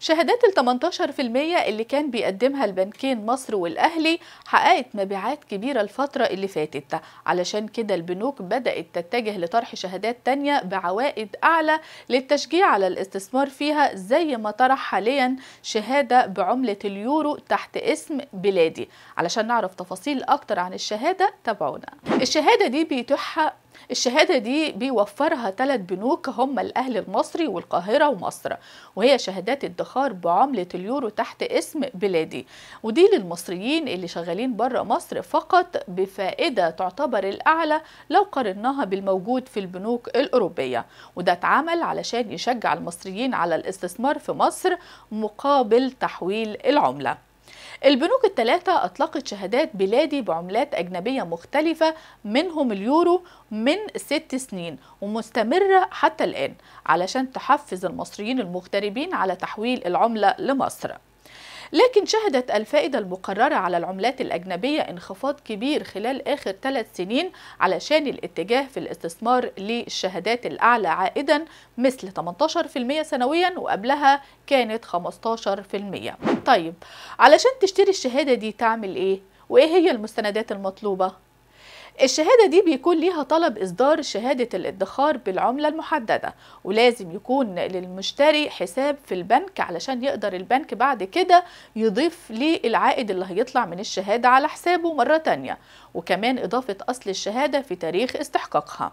شهادات ال 18% اللي كان بيقدمها البنكين مصر والأهلي حققت مبيعات كبيرة الفترة اللي فاتت علشان كده البنوك بدأت تتجه لطرح شهادات تانية بعوائد أعلى للتشجيع على الاستثمار فيها زي ما طرح حاليا شهادة بعملة اليورو تحت اسم بلادي علشان نعرف تفاصيل أكتر عن الشهادة تابعونا الشهادة دي بيتوحها الشهادة دي بيوفرها ثلاث بنوك هم الأهل المصري والقاهرة ومصر وهي شهادات ادخار بعملة اليورو تحت اسم بلادي ودي للمصريين اللي شغالين بره مصر فقط بفائدة تعتبر الأعلى لو قارناها بالموجود في البنوك الأوروبية وده اتعمل علشان يشجع المصريين على الاستثمار في مصر مقابل تحويل العمله البنوك الثلاثة أطلقت شهادات بلادي بعملات أجنبية مختلفة منهم اليورو من ست سنين ومستمرة حتى الآن علشان تحفز المصريين المغتربين على تحويل العملة لمصر لكن شهدت الفائدة المقررة على العملات الأجنبية انخفاض كبير خلال آخر ثلاث سنين علشان الاتجاه في الاستثمار للشهادات الأعلى عائدا مثل 18% سنويا وقبلها كانت 15% طيب علشان تشتري الشهادة دي تعمل إيه؟ وإيه هي المستندات المطلوبة؟ الشهادة دي بيكون ليها طلب إصدار شهادة الادخار بالعملة المحددة ولازم يكون للمشتري حساب في البنك علشان يقدر البنك بعد كده يضيف ليه العائد اللي هيطلع من الشهادة على حسابه مرة تانية وكمان إضافة أصل الشهادة في تاريخ استحقاقها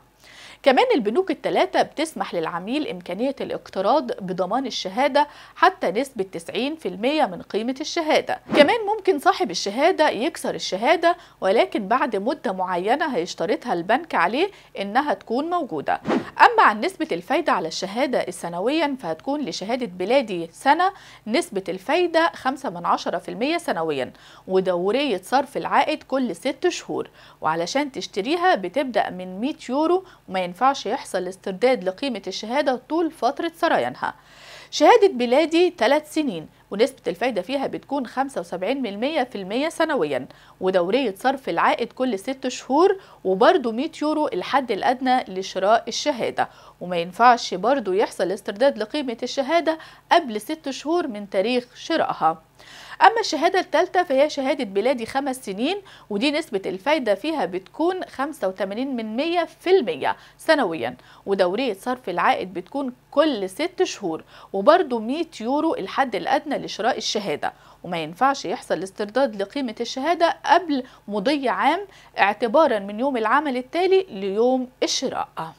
كمان البنوك الثلاثة بتسمح للعميل إمكانية الاقتراض بضمان الشهادة حتى نسبة 90% من قيمة الشهادة كمان ممكن صاحب الشهادة يكسر الشهادة ولكن بعد مدة معينة هيشترطها البنك عليه إنها تكون موجودة أما عن نسبة الفايدة على الشهادة السنويا فهتكون لشهادة بلادي سنة نسبة الفايدة 5 من سنويا ودورية صرف العائد كل 6 شهور وعلشان تشتريها بتبدأ من 100 يورو وما ينفعش يحصل استرداد لقيمة الشهادة طول فترة سرايانها شهادة بلادي 3 سنين ونسبة الفايدة فيها بتكون 75% في المية سنويا ودورية صرف العائد كل 6 شهور وبرضو 100 يورو الحد الأدنى لشراء الشهادة وما ينفعش برضو يحصل استرداد لقيمة الشهادة قبل 6 شهور من تاريخ شرائها أما الشهادة الثالثة فهي شهادة بلادي خمس سنين ودي نسبة الفايدة فيها بتكون 85 من 100 في المية سنويا ودورية صرف العائد بتكون كل ست شهور وبرضو 100 يورو الحد الأدنى لشراء الشهادة وما ينفعش يحصل استرداد لقيمة الشهادة قبل مضي عام اعتبارا من يوم العمل التالي ليوم الشراء